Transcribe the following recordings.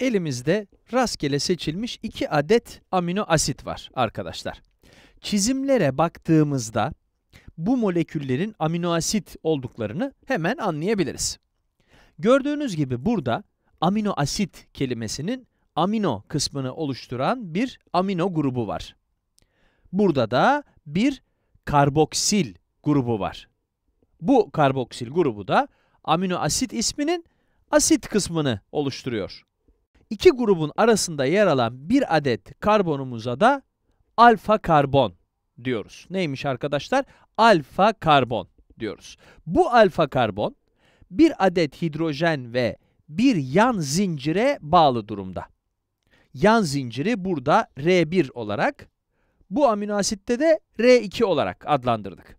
elimizde rastgele seçilmiş iki adet amino asit var arkadaşlar. Çizimlere baktığımızda bu moleküllerin amino asit olduklarını hemen anlayabiliriz. Gördüğünüz gibi burada amino asit kelimesinin amino kısmını oluşturan bir amino grubu var. Burada da bir karboksil grubu var. Bu karboksil grubu da amino asit isminin asit kısmını oluşturuyor iki grubun arasında yer alan bir adet karbonumuza da alfa karbon diyoruz. Neymiş arkadaşlar? Alfa karbon diyoruz. Bu alfa karbon bir adet hidrojen ve bir yan zincire bağlı durumda. Yan zinciri burada R1 olarak, bu aminoasitte de R2 olarak adlandırdık.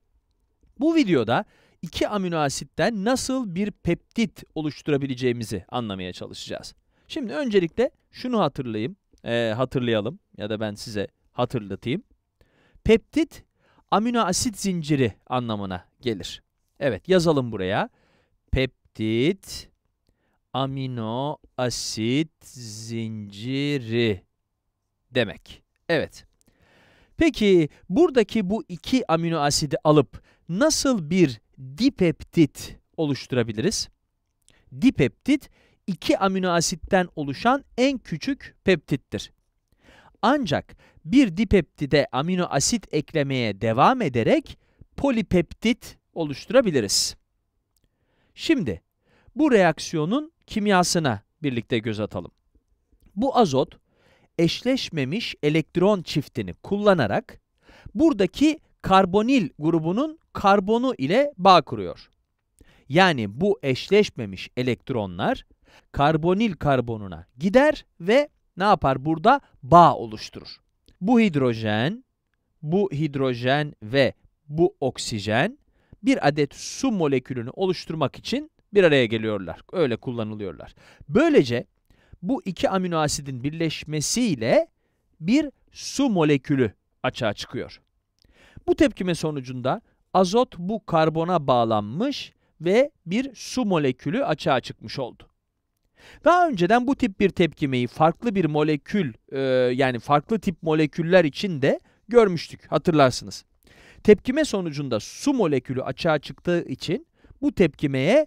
Bu videoda iki aminoasitten nasıl bir peptit oluşturabileceğimizi anlamaya çalışacağız. Şimdi öncelikle şunu hatırlayayım, e, hatırlayalım ya da ben size hatırlatayım. Peptit amino asit zinciri anlamına gelir. Evet yazalım buraya. Peptit amino asit zinciri demek. Evet. Peki buradaki bu iki amino asidi alıp nasıl bir dipeptit oluşturabiliriz? Dipeptit iki amino asitten oluşan en küçük peptittir. Ancak bir dipeptide amino asit eklemeye devam ederek polipeptit oluşturabiliriz. Şimdi bu reaksiyonun kimyasına birlikte göz atalım. Bu azot eşleşmemiş elektron çiftini kullanarak buradaki karbonil grubunun karbonu ile bağ kuruyor. Yani bu eşleşmemiş elektronlar karbonil karbonuna gider ve ne yapar? Burada bağ oluşturur. Bu hidrojen, bu hidrojen ve bu oksijen bir adet su molekülünü oluşturmak için bir araya geliyorlar. Öyle kullanılıyorlar. Böylece bu iki amino asidin birleşmesiyle bir su molekülü açığa çıkıyor. Bu tepkime sonucunda azot bu karbona bağlanmış ve bir su molekülü açığa çıkmış oldu. Daha önceden bu tip bir tepkimeyi farklı bir molekül e, yani farklı tip moleküller için de görmüştük hatırlarsınız. Tepkime sonucunda su molekülü açığa çıktığı için bu tepkimeye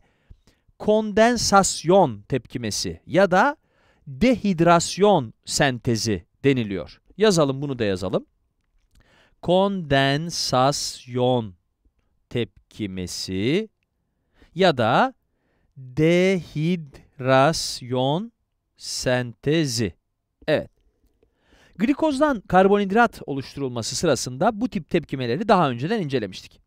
kondensasyon tepkimesi ya da dehidrasyon sentezi deniliyor. Yazalım bunu da yazalım. Kondensasyon tepkimesi ya da dehid Rasyon sentezi. Evet. Glikozdan karbonhidrat oluşturulması sırasında bu tip tepkimeleri daha önceden incelemiştik.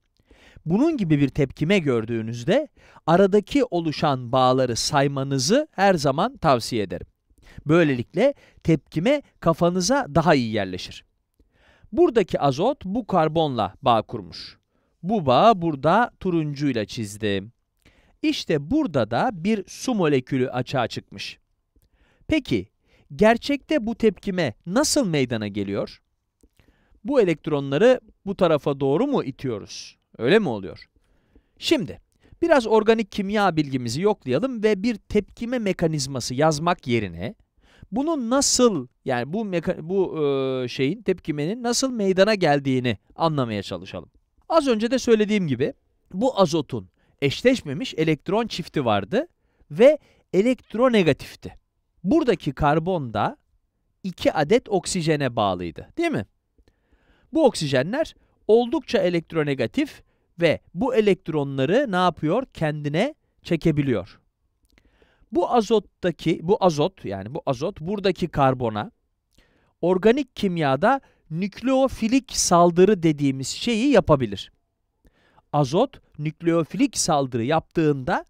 Bunun gibi bir tepkime gördüğünüzde aradaki oluşan bağları saymanızı her zaman tavsiye ederim. Böylelikle tepkime kafanıza daha iyi yerleşir. Buradaki azot bu karbonla bağ kurmuş. Bu bağı burada turuncuyla çizdim. İşte burada da bir su molekülü açığa çıkmış. Peki, gerçekte bu tepkime nasıl meydana geliyor? Bu elektronları bu tarafa doğru mu itiyoruz? Öyle mi oluyor? Şimdi, biraz organik kimya bilgimizi yoklayalım ve bir tepkime mekanizması yazmak yerine bunu nasıl yani bu bu e, şeyin tepkimenin nasıl meydana geldiğini anlamaya çalışalım. Az önce de söylediğim gibi bu azotun eşleşmemiş elektron çifti vardı ve elektronegatifti. Buradaki karbon da 2 adet oksijene bağlıydı değil mi? Bu oksijenler oldukça elektronegatif ve bu elektronları ne yapıyor? Kendine çekebiliyor. Bu azottaki, bu azot yani bu azot buradaki karbona organik kimyada nükleofilik saldırı dediğimiz şeyi yapabilir azot nükleofilik saldırı yaptığında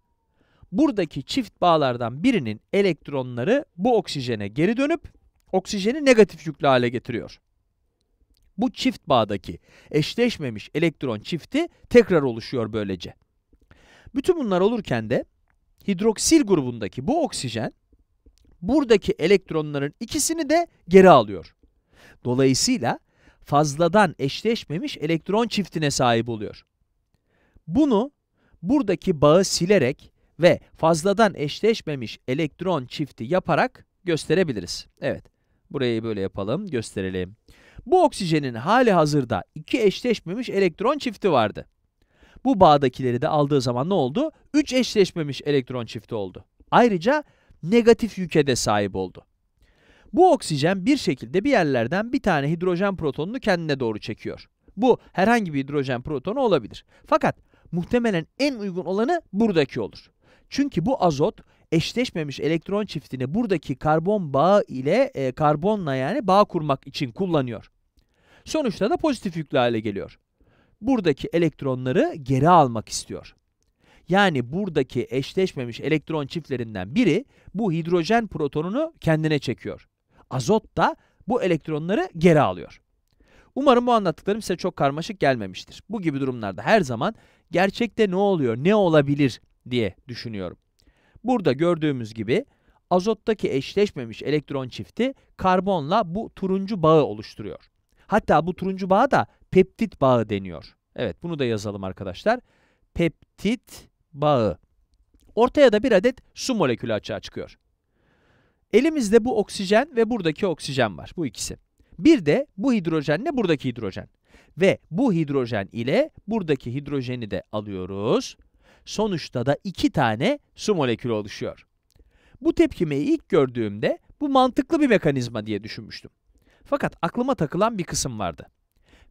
buradaki çift bağlardan birinin elektronları bu oksijene geri dönüp oksijeni negatif yüklü hale getiriyor. Bu çift bağdaki eşleşmemiş elektron çifti tekrar oluşuyor böylece. Bütün bunlar olurken de hidroksil grubundaki bu oksijen buradaki elektronların ikisini de geri alıyor. Dolayısıyla fazladan eşleşmemiş elektron çiftine sahip oluyor. Bunu buradaki bağı silerek ve fazladan eşleşmemiş elektron çifti yaparak gösterebiliriz. Evet, burayı böyle yapalım, gösterelim. Bu oksijenin hali hazırda iki eşleşmemiş elektron çifti vardı. Bu bağdakileri de aldığı zaman ne oldu? Üç eşleşmemiş elektron çifti oldu. Ayrıca negatif yüke de sahip oldu. Bu oksijen bir şekilde bir yerlerden bir tane hidrojen protonunu kendine doğru çekiyor. Bu herhangi bir hidrojen protonu olabilir. Fakat muhtemelen en uygun olanı buradaki olur. Çünkü bu azot eşleşmemiş elektron çiftini buradaki karbon bağı ile e, karbonla yani bağ kurmak için kullanıyor. Sonuçta da pozitif yüklü hale geliyor. Buradaki elektronları geri almak istiyor. Yani buradaki eşleşmemiş elektron çiftlerinden biri bu hidrojen protonunu kendine çekiyor. Azot da bu elektronları geri alıyor. Umarım bu anlattıklarım size çok karmaşık gelmemiştir. Bu gibi durumlarda her zaman gerçekte ne oluyor, ne olabilir diye düşünüyorum. Burada gördüğümüz gibi azottaki eşleşmemiş elektron çifti karbonla bu turuncu bağı oluşturuyor. Hatta bu turuncu bağı da peptit bağı deniyor. Evet bunu da yazalım arkadaşlar. Peptit bağı. Ortaya da bir adet su molekülü açığa çıkıyor. Elimizde bu oksijen ve buradaki oksijen var. Bu ikisi. Bir de bu hidrojenle buradaki hidrojen. Ve bu hidrojen ile buradaki hidrojeni de alıyoruz. Sonuçta da iki tane su molekülü oluşuyor. Bu tepkimeyi ilk gördüğümde bu mantıklı bir mekanizma diye düşünmüştüm. Fakat aklıma takılan bir kısım vardı.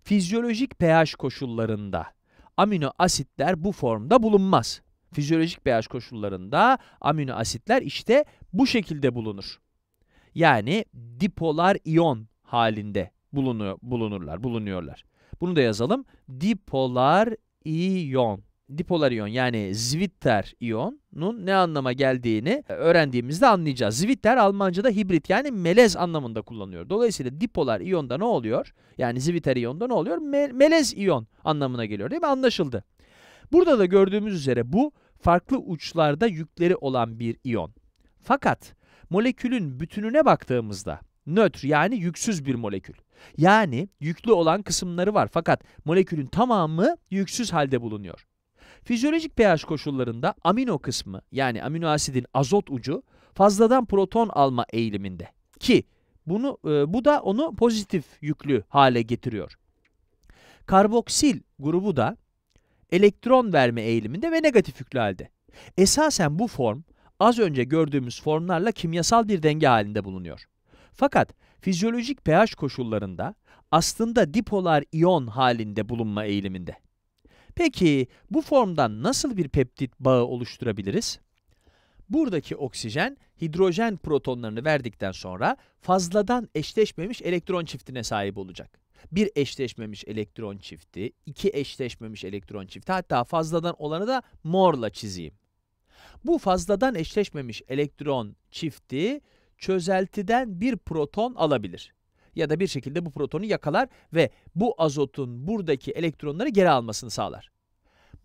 Fizyolojik pH koşullarında amino asitler bu formda bulunmaz. Fizyolojik pH koşullarında amino asitler işte bu şekilde bulunur. Yani dipolar iyon halinde bulunuyor, bulunurlar, bulunuyorlar. Bunu da yazalım. Dipolar iyon. Dipolar iyon yani Zwitter iyonun ne anlama geldiğini e, öğrendiğimizde anlayacağız. Zwitter Almanca'da hibrit yani melez anlamında kullanılıyor. Dolayısıyla dipolar iyonda ne oluyor? Yani Zwitter iyonda ne oluyor? Me melez iyon anlamına geliyor değil mi? Anlaşıldı. Burada da gördüğümüz üzere bu farklı uçlarda yükleri olan bir iyon. Fakat molekülün bütününe baktığımızda nötr yani yüksüz bir molekül. Yani yüklü olan kısımları var fakat molekülün tamamı yüksüz halde bulunuyor. Fizyolojik pH koşullarında amino kısmı yani amino asidin azot ucu fazladan proton alma eğiliminde ki bunu e, bu da onu pozitif yüklü hale getiriyor. Karboksil grubu da elektron verme eğiliminde ve negatif yüklü halde. Esasen bu form az önce gördüğümüz formlarla kimyasal bir denge halinde bulunuyor. Fakat fizyolojik pH koşullarında aslında dipolar iyon halinde bulunma eğiliminde. Peki bu formdan nasıl bir peptit bağı oluşturabiliriz? Buradaki oksijen hidrojen protonlarını verdikten sonra fazladan eşleşmemiş elektron çiftine sahip olacak. Bir eşleşmemiş elektron çifti, iki eşleşmemiş elektron çifti hatta fazladan olanı da morla çizeyim. Bu fazladan eşleşmemiş elektron çifti çözeltiden bir proton alabilir. Ya da bir şekilde bu protonu yakalar ve bu azotun buradaki elektronları geri almasını sağlar.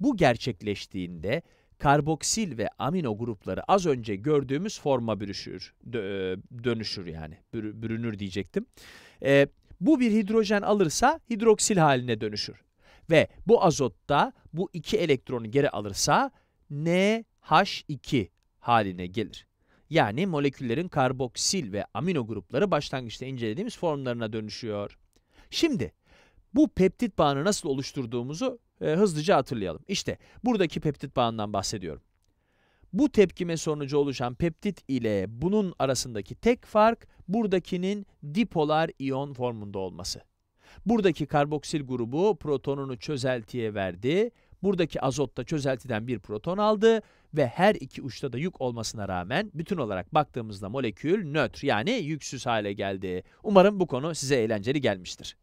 Bu gerçekleştiğinde karboksil ve amino grupları az önce gördüğümüz forma bürüşür, dönüşür yani bürünür diyecektim. E, bu bir hidrojen alırsa hidroksil haline dönüşür ve bu azotta bu iki elektronu geri alırsa NH2 haline gelir. Yani moleküllerin karboksil ve amino grupları başlangıçta incelediğimiz formlarına dönüşüyor. Şimdi bu peptit bağını nasıl oluşturduğumuzu e, hızlıca hatırlayalım. İşte buradaki peptit bağından bahsediyorum. Bu tepkime sonucu oluşan peptit ile bunun arasındaki tek fark buradakinin dipolar iyon formunda olması. Buradaki karboksil grubu protonunu çözeltiye verdi. Buradaki azot da çözeltiden bir proton aldı ve her iki uçta da yük olmasına rağmen bütün olarak baktığımızda molekül nötr yani yüksüz hale geldi. Umarım bu konu size eğlenceli gelmiştir.